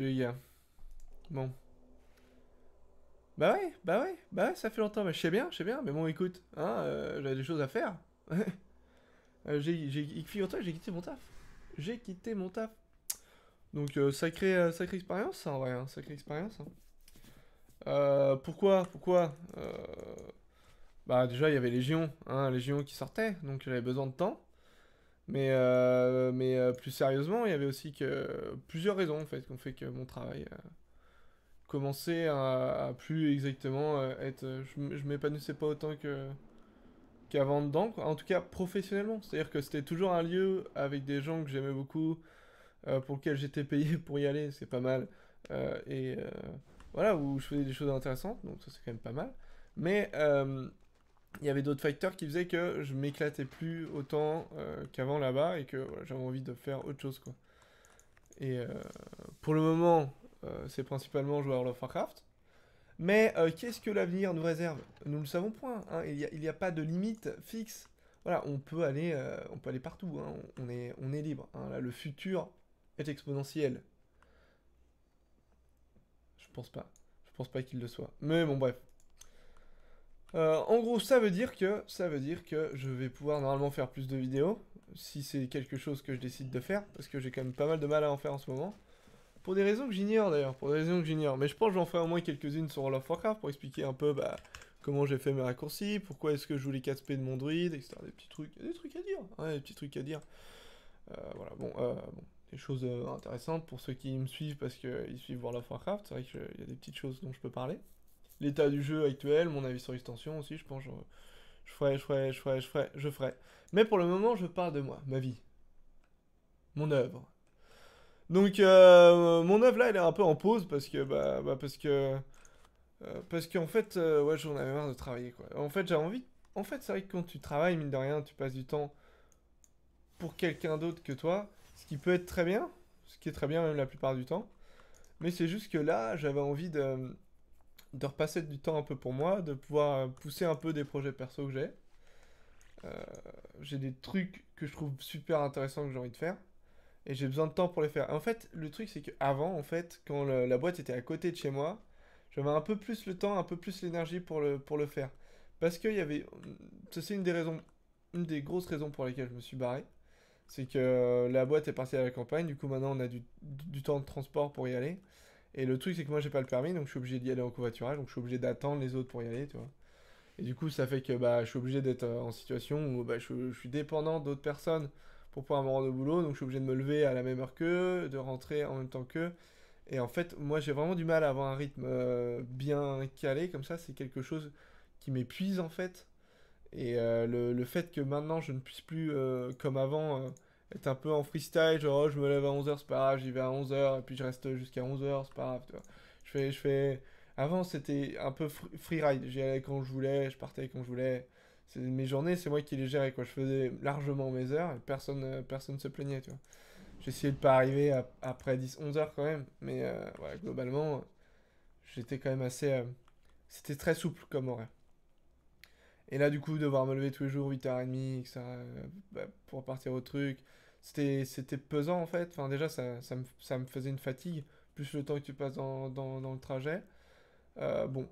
les gars. Bon. Bah ouais, bah ouais, bah ouais, ça fait longtemps, mais je sais bien, je sais bien, mais bon, écoute, hein, euh, j'avais des choses à faire. Euh, j'ai, figure j'ai quitté mon taf. J'ai quitté mon taf. Donc, euh, sacré, sacré expérience, ça, hein, en vrai, hein, expérience. Hein. pourquoi, pourquoi Bah déjà, il y avait Légion, hein, Légion qui sortait, donc j'avais besoin de temps. Mais, euh, mais euh, plus sérieusement, il y avait aussi que plusieurs raisons en fait qui ont fait que mon travail euh, commençait à, plus exactement être. Je, ne m'épanouissais pas autant que qu'avant dedans, en tout cas professionnellement. C'est-à-dire que c'était toujours un lieu avec des gens que j'aimais beaucoup, pour lesquels j'étais payé pour y aller, c'est pas mal. et voilà, où je faisais des choses intéressantes, donc ça c'est quand même pas mal. Mais il y avait d'autres facteurs qui faisaient que je m'éclatais plus autant euh, qu'avant là-bas et que j'avais envie de faire autre chose quoi. Et euh, pour le moment, euh, c'est principalement jouer à of Warcraft. Mais qu'est-ce que l'avenir nous réserve Nous ne le savons point. Hein. il n'y a, a, pas de limite fixe. Voilà, on peut aller, on peut aller partout. Hein. on, est, on est libre. Hein. le futur est exponentiel. Je pense pas. Je pense pas qu'il le soit. Mais bon, bref. Euh, en gros, ça veut dire que ça veut dire que je vais pouvoir normalement faire plus de vidéos si c'est quelque chose que je décide de faire parce que j'ai quand même pas mal de mal à en faire en ce moment. Pour des raisons que j'ignore d'ailleurs, pour des raisons que j'ignore. Mais je pense que j'en ferai au moins quelques-unes sur World of Warcraft pour expliquer un peu bah, comment j'ai fait mes raccourcis, pourquoi est-ce que je joue les 4P de mon druide, etc. Des petits trucs, des trucs à dire, des petits trucs à dire. Euh, voilà, bon, euh, bon, des choses intéressantes pour ceux qui me suivent parce qu'ils suivent World of Warcraft. C'est vrai qu'il y a des petites choses dont je peux parler l'état du jeu actuel, mon avis sur l'extension aussi, je pense, je, ferai, je ferai, je ferai, je ferai, je ferai. Mais pour le moment, je parle de moi, ma vie, mon œuvre. Donc, euh, mon œuvre là, elle est un peu en pause parce que, bah, bah parce que, euh, parce qu'en fait, euh, ouais, j'en avais marre de travailler quoi. En fait, j'avais envie. En fait, c'est vrai que quand tu travailles, mine de rien, tu passes du temps pour quelqu'un d'autre que toi, ce qui peut être très bien, ce qui est très bien même la plupart du temps. Mais c'est juste que là, j'avais envie de de repasser du temps un peu pour moi, de pouvoir pousser un peu des projets perso que j'ai. Euh, j'ai des trucs que je trouve super intéressants que j'ai envie de faire. Et j'ai besoin de temps pour les faire. En fait, le truc, c'est qu'avant, en fait, quand la boîte était à côté de chez moi, j'avais un peu plus le temps, un peu plus l'énergie pour le, pour le faire. Parce qu'il y avait. C'est une des raisons. Une des grosses raisons pour lesquelles je me suis barré. C'est que euh, la boîte est partie à la campagne. Du coup, maintenant, on a du temps de transport pour y aller. Et le truc, c'est que moi, j'ai pas le permis, donc je suis obligé d'y aller en covoiturage, donc je suis obligé d'attendre les autres pour y aller, tu vois. Et du coup, ça fait que bah, je suis obligé d'être euh, en situation où bah, je, suis dépendant d'autres personnes pour pouvoir me rendre au boulot, donc je suis obligé de me lever à la même heure qu'eux, de rentrer en même temps qu'eux. Et en fait, moi, j'ai vraiment du mal à avoir un rythme euh, bien calé, comme ça, c'est quelque chose qui m'épuise en fait. Et euh, le, fait que maintenant je ne puisse plus, comme avant, être un peu en freestyle, genre oh, je me lève à 11h, c'est pas grave, j'y vais à 11h, et puis je reste jusqu'à 11h, c'est pas grave, tu vois. Je fais, je fais... Avant, c'était un peu freeride, j'y allais quand je voulais, je partais quand je voulais. Mes journées, c'est moi qui les gérais, quoi. Je faisais largement mes heures, et personne euh, personne se plaignait, tu vois. J'essayais de pas arriver après 10, 11 h quand même, mais euh, globalement, j'étais quand même assez... Euh, c'était très souple comme horaire. Et là, du coup, devoir me lever tous les jours, 8h30, bah, pour partir au truc, c'était, c'était pesant en fait. Enfin, déjà, ça, ça, me, ça, me, faisait une fatigue, plus le temps que tu passes dans, dans, le trajet. Euh, bon,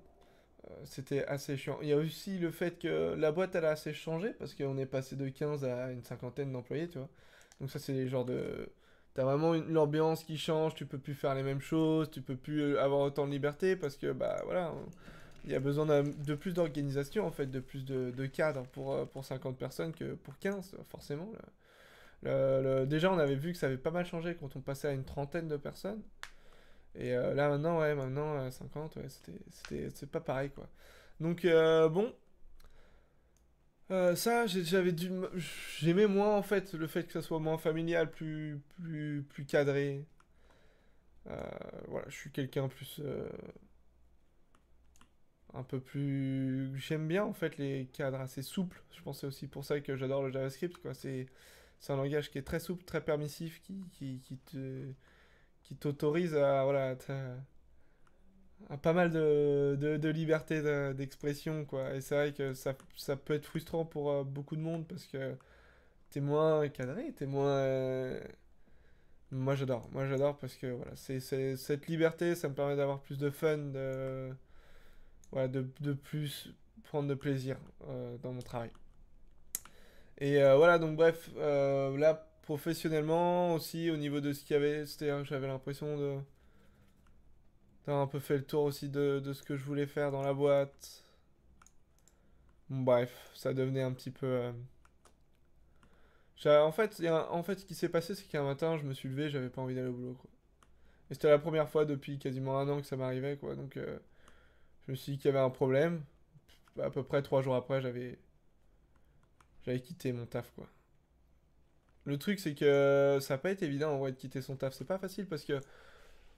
euh, c'était assez chiant. Il y a aussi le fait que la boîte, elle a assez changé, parce qu'on est passé de 15 à une cinquantaine d'employés, tu vois. Donc ça, c'est les genre de... T'as vraiment une... l'ambiance qui change, tu peux plus faire les mêmes choses, tu peux plus euh, avoir autant de liberté, parce que, bah voilà, il y a besoin de plus d'organisation, en fait, de plus de, de cadres pour, pour 50 personnes que pour 15, forcément déjà, on avait vu que ça avait pas mal changé quand on passait à une trentaine de personnes. Et euh, là, maintenant, ouais, maintenant, 50, euh, ouais, c'était pas pareil, quoi. Donc, euh, bon. ça, j'avais dû. J'aimais moins, en fait, le fait que ça soit moins familial, plus, plus, plus cadré. voilà, je suis quelqu'un plus. un peu plus. J'aime bien, en fait, les cadres assez souples. Je pensais aussi pour ça que j'adore le JavaScript, quoi. C'est c'est un langage qui est très souple, très permissif, qui, qui, t'autorise à voilà pas mal de, liberté d'expression quoi. Et c'est vrai que ça, peut être frustrant pour euh, beaucoup de monde parce que t'es moins cadré, t'es moins euh, moi j'adore, moi j'adore parce que voilà, c'est cette liberté, ça me permet d'avoir plus de fun, de, voilà, de, plus prendre de plaisir euh, dans mon travail. Et euh, voilà, donc bref, euh, là, professionnellement aussi, au niveau de ce qu'il y avait, c'était j'avais l'impression de... T'as un peu fait le tour aussi de, ce que je voulais faire dans la boîte. bref, ça devenait un petit peu... Euh, en fait, en fait, ce qui s'est passé, c'est qu'un matin, je me suis levé, j'avais pas envie d'aller au boulot, Et c'était la première fois depuis quasiment un an que ça m'arrivait, quoi. Donc, je me suis dit qu'il y avait un problème. À peu près trois jours après, j'avais j'avais quitté mon taf, quoi. Le truc, c'est que ça n'a pas été évident, en vrai, de quitter son taf. C'est pas facile parce que...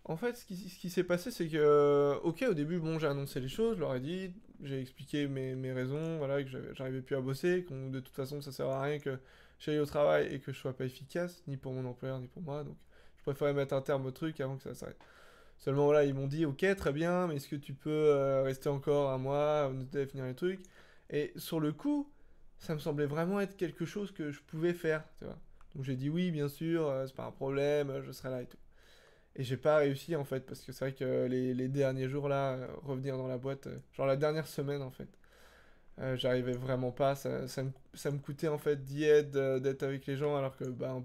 En fait, ce qui, s'est passé, c'est que, euh, ok, au début, bon, j'ai annoncé les choses, je leur ai dit, j'ai expliqué mes, mes, raisons, voilà, que j'arrivais plus à bosser, que de toute façon, ça sert à rien que j'aille au travail et que je sois pas efficace, ni pour mon employeur, ni pour moi, donc je préférais mettre un terme au truc avant que ça s'arrête. Seulement, voilà, ils m'ont dit, ok, très bien, mais est-ce que tu peux euh, rester encore un mois, nous définir e les trucs Et sur le coup, ça me semblait vraiment être quelque chose que je pouvais faire, tu vois. Donc j'ai dit oui, bien sûr, euh, c'est pas un problème, euh, je serai là et tout. Et j'ai pas réussi en fait, parce que c'est vrai que les, derniers jours là, euh, revenir dans la boîte, genre la dernière semaine en fait, j'arrivais vraiment pas, ça, me, coûtait en fait d'y être, d'être avec les gens, alors que ben,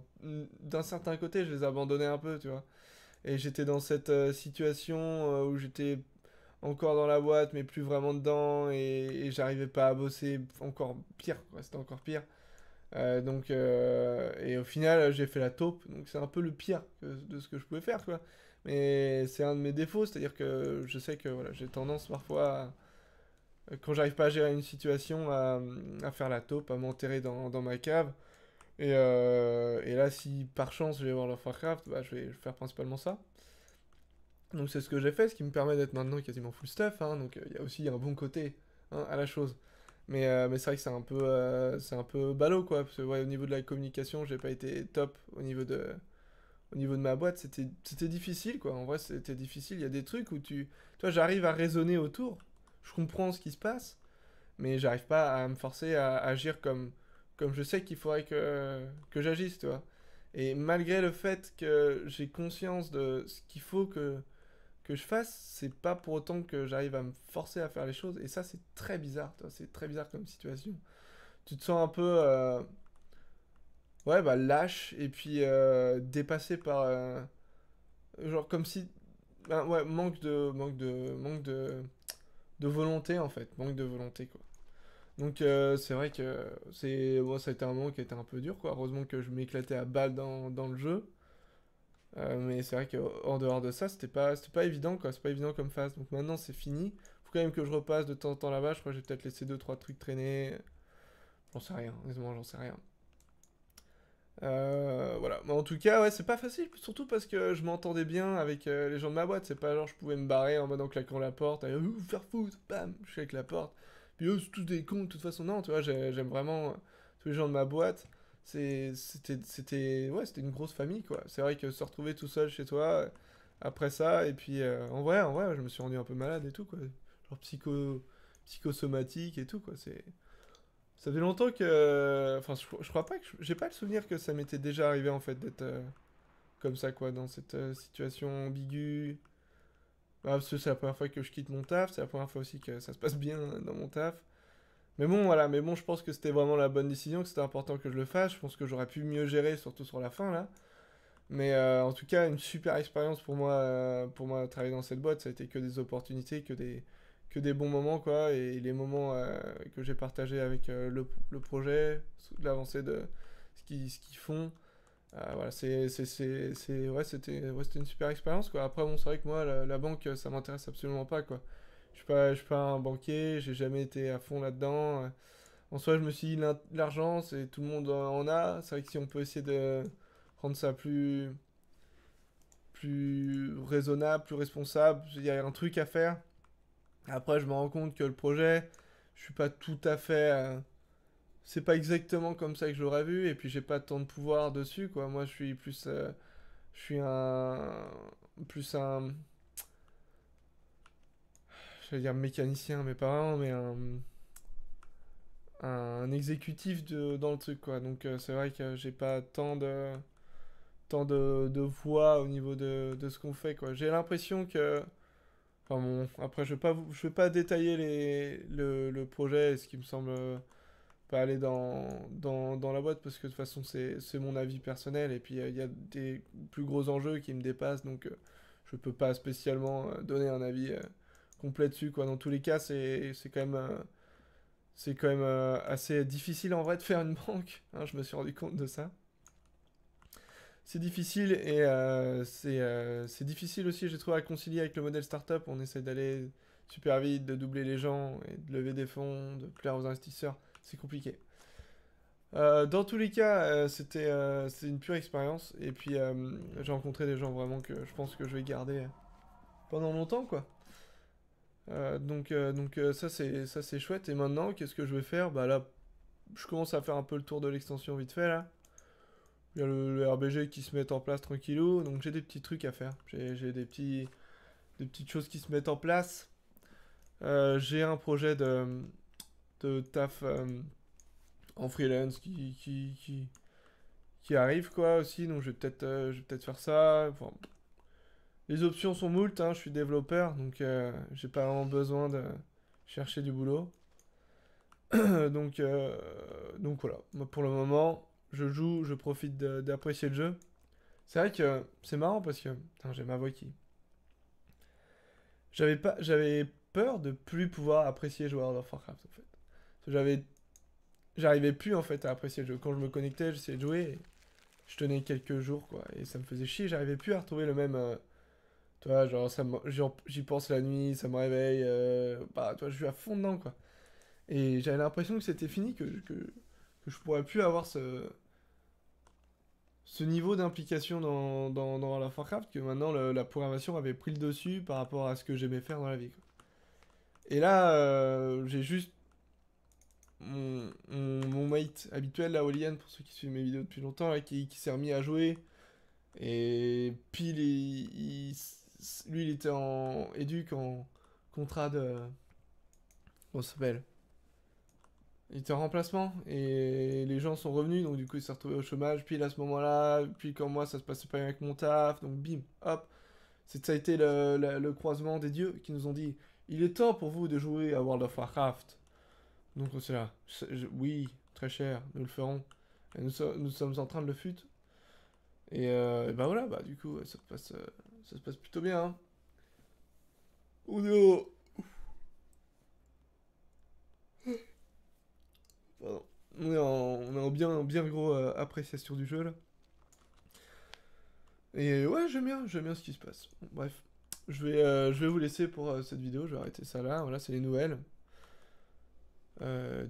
d'un certain côté je les abandonnais un peu, tu vois. Et j'étais dans cette situation où j'étais encore dans la boîte, mais plus vraiment dedans, et, j'arrivais pas à bosser, encore pire, c'était encore pire. Euh, donc, euh, et au final, j'ai fait la taupe, donc c'est un peu le pire de ce que je pouvais faire, quoi. Mais c'est un de mes défauts, c'est-à-dire que je sais que voilà, j'ai tendance parfois, euh, quand j'arrive pas à gérer une situation, à, à faire la taupe, à m'enterrer dans, dans, ma cave. Et, et, là, si par chance je vais voir leur Warcraft, bah, je vais faire principalement ça. Donc c'est ce que j'ai fait, ce qui me permet d'être maintenant quasiment full stuff. hein, donc euh, il y a aussi un bon côté hein, à la chose. Mais, euh, mais c'est vrai que c'est un peu, euh, c'est un peu ballot, quoi, parce que ouais, au niveau de la communication, j'ai pas été top au niveau de, au niveau de ma boîte, c'était, c'était difficile, quoi, en vrai c'était difficile, il y a des trucs où tu... Toi j'arrive à raisonner autour, je comprends ce qui se passe, mais j'arrive pas à me forcer à, agir comme, comme je sais qu'il faudrait que, que j'agisse, tu vois. Et malgré le fait que j'ai conscience de ce qu'il faut que, que je fasse, c'est pas pour autant que j'arrive à me forcer à faire les choses. Et ça, c'est très bizarre, c'est très bizarre comme situation. Tu te sens un peu. Euh, ouais, bah lâche, et puis euh, dépassé par. Euh, genre comme si. Ben, ouais, manque de. Manque de. Manque de. De volonté en fait, manque de volonté quoi. Donc c'est vrai que c'est moi ça a été un moment qui était un peu dur quoi. Heureusement que je m'éclatais à balle dans, dans, le jeu. Euh, mais c'est vrai qu'en dehors de ça, c'était pas, pas évident, quoi. C'est pas évident comme phase. Donc maintenant, c'est fini. Faut quand même que je repasse de temps en temps là-bas. Je crois que j'ai peut-être laissé 2-3 trucs traîner. J'en sais rien, honnêtement, j'en sais rien. Euh, voilà, mais en tout cas, ouais, c'est pas facile, surtout parce que je m'entendais bien avec euh, les gens de ma boîte. C'est pas genre je pouvais me barrer en mode en claquant la porte, faire foutre, bam, je suis avec la porte. Puis eux, oh, c'est tous des cons, de toute façon, non, tu vois, j'aime vraiment tous les gens de ma boîte. C'était c'était ouais, une grosse famille, quoi. C'est vrai que se retrouver tout seul chez toi après ça, et puis euh, en vrai, en je me suis rendu un peu malade et tout, quoi. Genre psycho, psychosomatique et tout, quoi. C'est. Ça fait longtemps que. Enfin, je, crois pas que. J'ai pas le souvenir que ça m'était déjà arrivé, en fait, d'être euh, comme ça, quoi, dans cette euh, situation ambiguë. Bah, parce que c'est la première fois que je quitte mon taf, c'est la première fois aussi que ça se passe bien dans mon taf. Mais bon, voilà, mais bon, je pense que c'était vraiment la bonne décision, que c'était important que je le fasse. Je pense que j'aurais pu mieux gérer, surtout sur la fin, là. Mais euh, en tout cas, une super expérience pour moi, euh, pour moi, travailler dans cette boîte. Ça a été que des opportunités, que des, que des bons moments, quoi. Et les moments euh, que j'ai partagés avec le, projet, l'avancée de ce qu'ils ce qu'ils font. voilà, c'est, ouais, c'était ouais, une super expérience, quoi. Après, bon, c'est vrai que moi, la, la banque, ça m'intéresse absolument pas, quoi suis pas, je suis pas un banquier, j'ai jamais été à fond là-dedans. Euh, en soi, je me suis dit, l'argent, c'est tout le monde en a. C'est vrai que si on peut essayer de rendre ça plus, plus raisonnable, plus responsable, il y a un truc à faire. Après, je me rends compte que le projet, je suis pas tout à fait. Euh, c'est pas exactement comme ça que je l'aurais vu, et puis j'ai pas tant de pouvoir dessus, quoi. Moi, je suis plus. Euh, je suis un. Plus un vais dire mécanicien, mais pas vraiment, mais un, exécutif dans le truc, quoi. Donc euh, c'est vrai que j'ai pas tant de tant de, voix au niveau de, ce qu'on fait, quoi. J'ai l'impression que... Enfin bon, après je vais pas, vais pas détailler les, le, projet ce qui me semble euh, pas aller dans, dans, dans, la boîte parce que de toute façon c'est mon avis personnel et puis euh, il y a des plus gros enjeux qui me dépassent donc je peux pas spécialement donner un avis complet dessus. Quoi. Dans tous les cas, c'est quand même, c'est quand même euh, euh, assez difficile en vrai de faire une banque. Hein, je me suis rendu compte de ça. C'est difficile et euh, c'est difficile aussi, j'ai trouvé, à concilier avec le modèle startup. On essaie d'aller super vite, de doubler les gens et de lever des fonds, de plaire aux investisseurs. C'est compliqué. dans tous les cas, c'était une pure expérience. Et puis, j'ai rencontré des gens vraiment que je pense que je vais garder pendant longtemps, quoi. Euh, donc euh, donc euh, ça c'est ça c'est chouette. Et maintenant, qu'est-ce que je vais faire Bah là, je commence à faire un peu le tour de l'extension vite fait là. Il y a le, RBG qui se met en place tranquillou. Donc j'ai des petits trucs à faire. J'ai des petits des petites choses qui se mettent en place. j'ai un projet de de taf en freelance qui qui, qui arrive quoi aussi. Donc je vais peut-être peut-être faire ça. Les options sont moult, hein, je suis développeur, donc euh, j'ai pas vraiment besoin de chercher du boulot. donc, euh, donc voilà, Moi, pour le moment, je joue, je profite d'apprécier le jeu. C'est vrai que c'est marrant parce que j'ai ma voix qui. J'avais pas, j'avais peur de plus pouvoir apprécier jouer à World of Warcraft en fait. J'avais, j'arrivais plus en fait à apprécier le jeu. Quand je me connectais, j'essayais de jouer, je tenais quelques jours quoi, et ça me faisait chier. J'arrivais plus à retrouver le même, euh, tu vois, genre, ça j'y pense la nuit, ça me réveille. Euh, bah, tu je suis à fond dedans, quoi. Et j'avais l'impression que c'était fini, que, que, que, je pourrais plus avoir ce, ce niveau d'implication dans, dans, dans, la Warcraft, que maintenant la programmation avait pris le dessus par rapport à ce que j'aimais faire dans la vie. Quoi. Et là, euh, j'ai juste mon, mon, mate habituel, la Olian, pour ceux qui suivent mes vidéos depuis longtemps, qui, s'est remis à jouer. Et pile, lui, il était en éduc, en contrat de. Comment s'appelle Il était en remplacement et les gens sont revenus, donc du coup, il s'est retrouvé au chômage. Puis à ce moment-là, puis comme moi, ça se passait pas bien avec mon taf, donc bim, hop. Ça a été le, croisement des dieux qui nous ont dit il est temps pour vous de jouer à World of Warcraft. Donc on oui, très cher, nous le ferons. Et nous, nous, sommes en train de le fut. Et, euh, ben voilà, bah du coup, ça passe, euh, ça se passe plutôt bien. Hein. On est On est en, bien, bien gros euh, appréciation du jeu, là. Et ouais, j'aime bien, j'aime bien ce qui se passe. bref, je vais, euh, je vais vous laisser pour euh, cette vidéo, je vais arrêter ça là, voilà, c'est les nouvelles.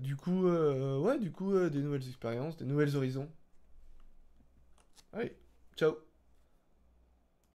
du coup, ouais, du coup, des nouvelles expériences, des nouvelles horizons. Allez, ciao